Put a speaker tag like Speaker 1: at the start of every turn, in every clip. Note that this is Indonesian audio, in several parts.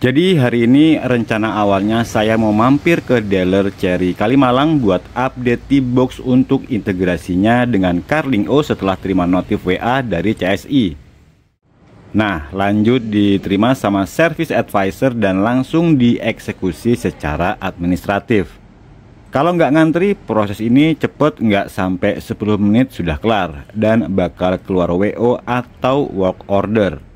Speaker 1: Jadi hari ini rencana awalnya saya mau mampir ke dealer Cherry Kalimalang buat update T-Box untuk integrasinya dengan Carling O setelah terima notif WA dari CSI. Nah lanjut diterima sama Service Advisor dan langsung dieksekusi secara administratif. Kalau nggak ngantri, proses ini cepet nggak sampai 10 menit sudah kelar dan bakal keluar WO atau work order.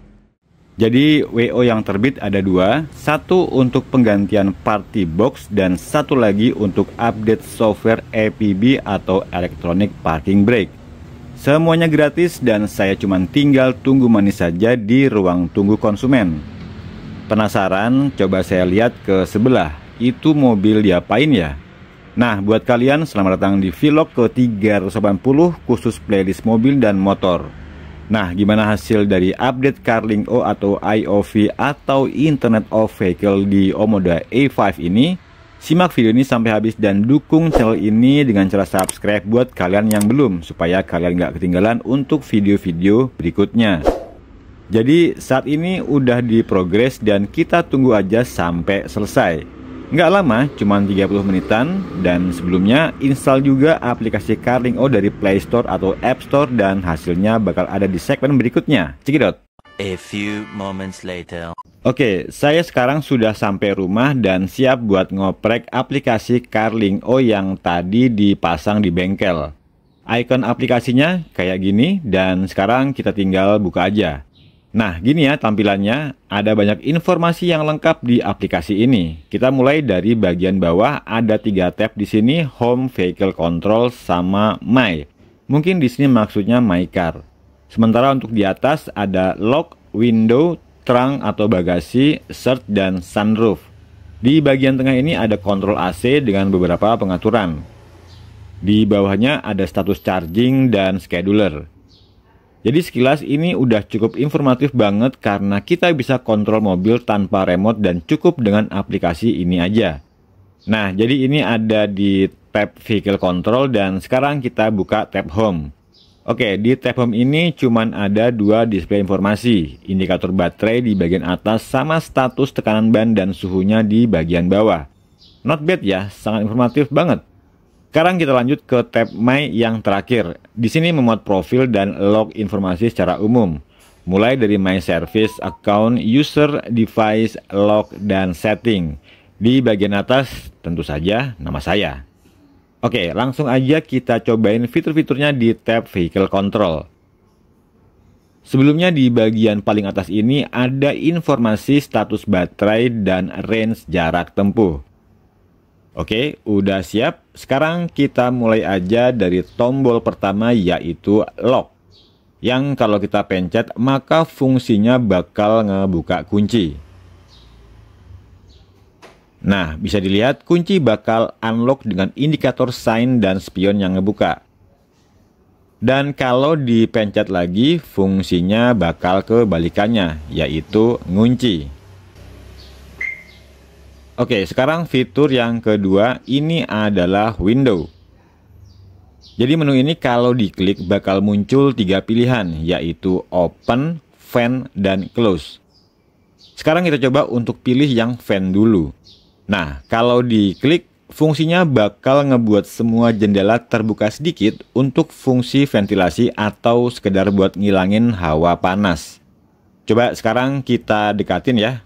Speaker 1: Jadi WO yang terbit ada dua, satu untuk penggantian party box dan satu lagi untuk update software EPB atau Electronic Parking Brake. Semuanya gratis dan saya cuma tinggal tunggu manis saja di ruang tunggu konsumen. Penasaran? Coba saya lihat ke sebelah. Itu mobil diapain ya? Nah, buat kalian selamat datang di vlog ke 380 khusus playlist mobil dan motor. Nah, gimana hasil dari update Carling O atau IOV atau Internet of Vehicle di Omoda A5 ini? Simak video ini sampai habis dan dukung channel ini dengan cara subscribe buat kalian yang belum supaya kalian nggak ketinggalan untuk video-video berikutnya. Jadi saat ini udah di progress dan kita tunggu aja sampai selesai. Nggak lama, cuma 30 menitan, dan sebelumnya install juga aplikasi CarLingo dari Play Store atau App Store dan hasilnya bakal ada di segmen berikutnya. Cekidot! A few moments later. Oke, saya sekarang sudah sampai rumah dan siap buat ngoprek aplikasi Carlingo yang tadi dipasang di bengkel. Icon aplikasinya kayak gini dan sekarang kita tinggal buka aja. Nah, gini ya tampilannya, ada banyak informasi yang lengkap di aplikasi ini. Kita mulai dari bagian bawah, ada tiga tab di sini, Home, Vehicle Control, sama My. Mungkin di sini maksudnya My Car. Sementara untuk di atas ada Lock, Window, Trunk atau bagasi, Search, dan Sunroof. Di bagian tengah ini ada kontrol AC dengan beberapa pengaturan. Di bawahnya ada status charging dan scheduler. Jadi sekilas ini udah cukup informatif banget karena kita bisa kontrol mobil tanpa remote dan cukup dengan aplikasi ini aja. Nah, jadi ini ada di tab Vehicle Control dan sekarang kita buka tab Home. Oke, di tab Home ini cuman ada dua display informasi, indikator baterai di bagian atas sama status tekanan ban dan suhunya di bagian bawah. Not bad ya, sangat informatif banget. Sekarang kita lanjut ke tab My yang terakhir. Di sini memuat profil dan log informasi secara umum. Mulai dari My Service, Account, User, Device, Log, dan Setting. Di bagian atas tentu saja nama saya. Oke, langsung aja kita cobain fitur-fiturnya di tab Vehicle Control. Sebelumnya di bagian paling atas ini ada informasi status baterai dan range jarak tempuh. Oke, udah siap. Sekarang kita mulai aja dari tombol pertama yaitu lock. Yang kalau kita pencet maka fungsinya bakal ngebuka kunci. Nah, bisa dilihat kunci bakal unlock dengan indikator sign dan spion yang ngebuka. Dan kalau dipencet lagi, fungsinya bakal kebalikannya, yaitu ngunci. Oke, sekarang fitur yang kedua ini adalah window. Jadi menu ini kalau diklik bakal muncul tiga pilihan yaitu open, fan, dan close. Sekarang kita coba untuk pilih yang fan dulu. Nah, kalau diklik fungsinya bakal ngebuat semua jendela terbuka sedikit untuk fungsi ventilasi atau sekedar buat ngilangin hawa panas. Coba sekarang kita dekatin ya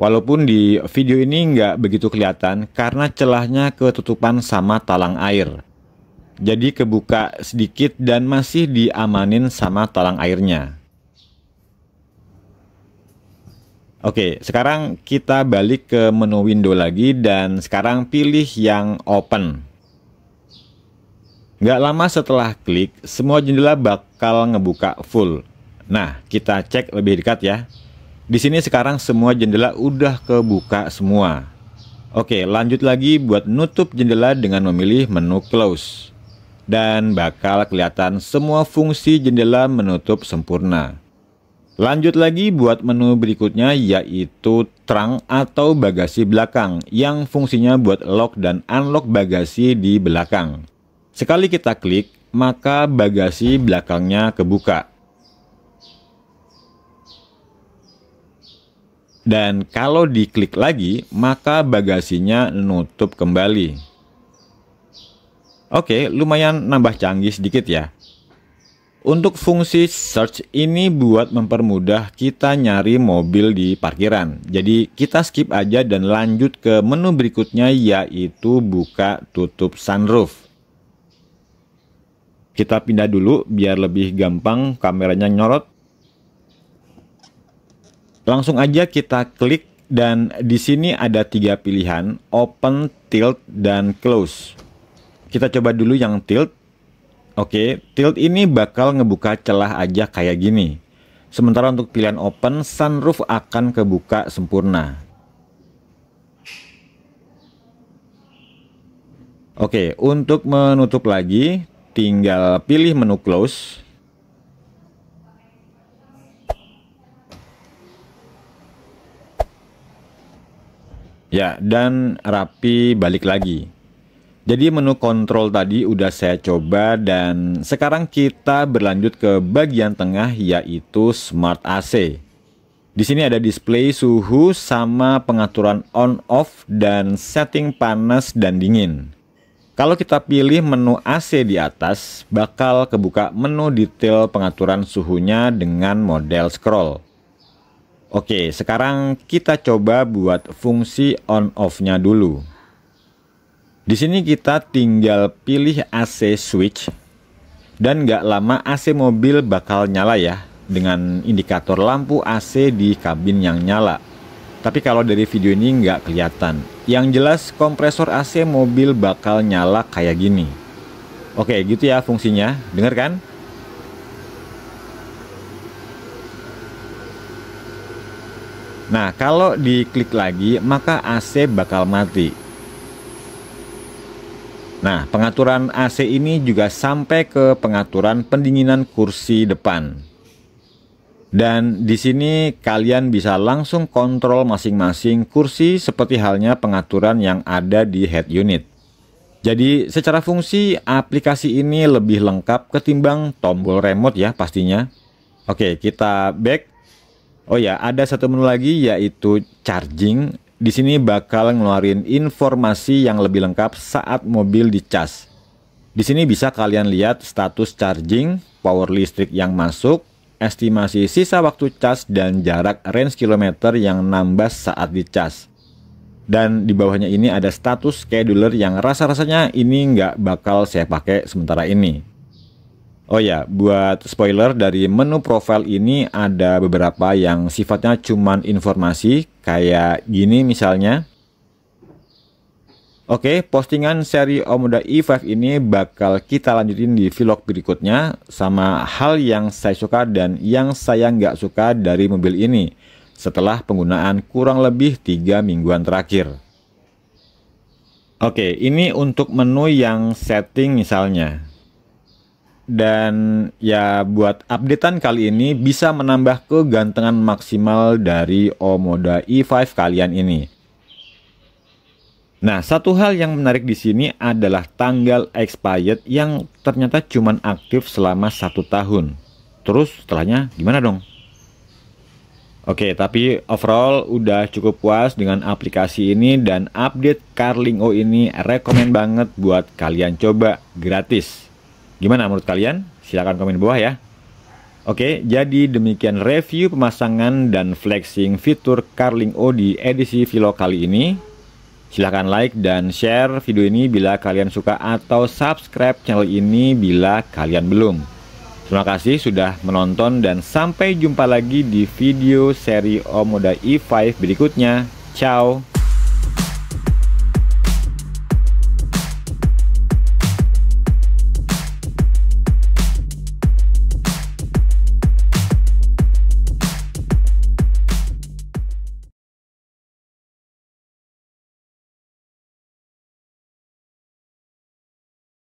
Speaker 1: Walaupun di video ini nggak begitu kelihatan karena celahnya ketutupan sama talang air. Jadi kebuka sedikit dan masih diamanin sama talang airnya. Oke, sekarang kita balik ke menu window lagi dan sekarang pilih yang open. Nggak lama setelah klik, semua jendela bakal ngebuka full. Nah, kita cek lebih dekat ya. Di sini sekarang semua jendela udah kebuka semua. Oke, lanjut lagi buat nutup jendela dengan memilih menu close. Dan bakal kelihatan semua fungsi jendela menutup sempurna. Lanjut lagi buat menu berikutnya yaitu trunk atau bagasi belakang yang fungsinya buat lock dan unlock bagasi di belakang. Sekali kita klik, maka bagasi belakangnya kebuka. Dan kalau diklik lagi, maka bagasinya nutup kembali. Oke, lumayan nambah canggih sedikit ya. Untuk fungsi search ini buat mempermudah kita nyari mobil di parkiran. Jadi kita skip aja dan lanjut ke menu berikutnya yaitu buka tutup sunroof. Kita pindah dulu biar lebih gampang kameranya nyorot. Langsung aja kita klik dan di sini ada tiga pilihan, open, tilt, dan close. Kita coba dulu yang tilt. Oke, tilt ini bakal ngebuka celah aja kayak gini. Sementara untuk pilihan open, sunroof akan kebuka sempurna. Oke, untuk menutup lagi, tinggal pilih menu close. Ya, dan rapi balik lagi. Jadi menu kontrol tadi udah saya coba dan sekarang kita berlanjut ke bagian tengah yaitu Smart AC. Di sini ada display suhu sama pengaturan on off dan setting panas dan dingin. Kalau kita pilih menu AC di atas, bakal kebuka menu detail pengaturan suhunya dengan model scroll. Oke, sekarang kita coba buat fungsi on off-nya dulu. Di sini kita tinggal pilih AC switch dan nggak lama AC mobil bakal nyala ya dengan indikator lampu AC di kabin yang nyala. Tapi kalau dari video ini nggak kelihatan. Yang jelas kompresor AC mobil bakal nyala kayak gini. Oke gitu ya fungsinya, dengar kan? Nah, kalau diklik lagi, maka AC bakal mati. Nah, pengaturan AC ini juga sampai ke pengaturan pendinginan kursi depan. Dan di sini kalian bisa langsung kontrol masing-masing kursi seperti halnya pengaturan yang ada di head unit. Jadi secara fungsi aplikasi ini lebih lengkap ketimbang tombol remote ya pastinya. Oke, kita back Oh ya, ada satu menu lagi yaitu charging. Di sini bakal ngeluarin informasi yang lebih lengkap saat mobil dicas. Di sini bisa kalian lihat status charging, power listrik yang masuk, estimasi sisa waktu cas dan jarak range kilometer yang nambah saat dicas. Dan di bawahnya ini ada status scheduler yang rasa-rasanya ini nggak bakal saya pakai sementara ini. Oh ya, buat spoiler dari menu profile ini ada beberapa yang sifatnya cuman informasi kayak gini misalnya. Oke, postingan seri Omoda e i5 ini bakal kita lanjutin di vlog berikutnya sama hal yang saya suka dan yang saya nggak suka dari mobil ini setelah penggunaan kurang lebih tiga mingguan terakhir. Oke, ini untuk menu yang setting misalnya dan ya buat updatean kali ini bisa menambah kegantengan maksimal dari Omoda e 5 kalian ini. Nah, satu hal yang menarik di sini adalah tanggal expired yang ternyata cuman aktif selama satu tahun. Terus setelahnya gimana dong? Oke, tapi overall udah cukup puas dengan aplikasi ini dan update Carlingo ini rekomend banget buat kalian coba gratis. Gimana menurut kalian? Silahkan komen di bawah ya. Oke, jadi demikian review pemasangan dan flexing fitur Carling O di edisi Vlog kali ini. Silahkan like dan share video ini bila kalian suka atau subscribe channel ini bila kalian belum. Terima kasih sudah menonton dan sampai jumpa lagi di video seri Omoda e 5 berikutnya. Ciao!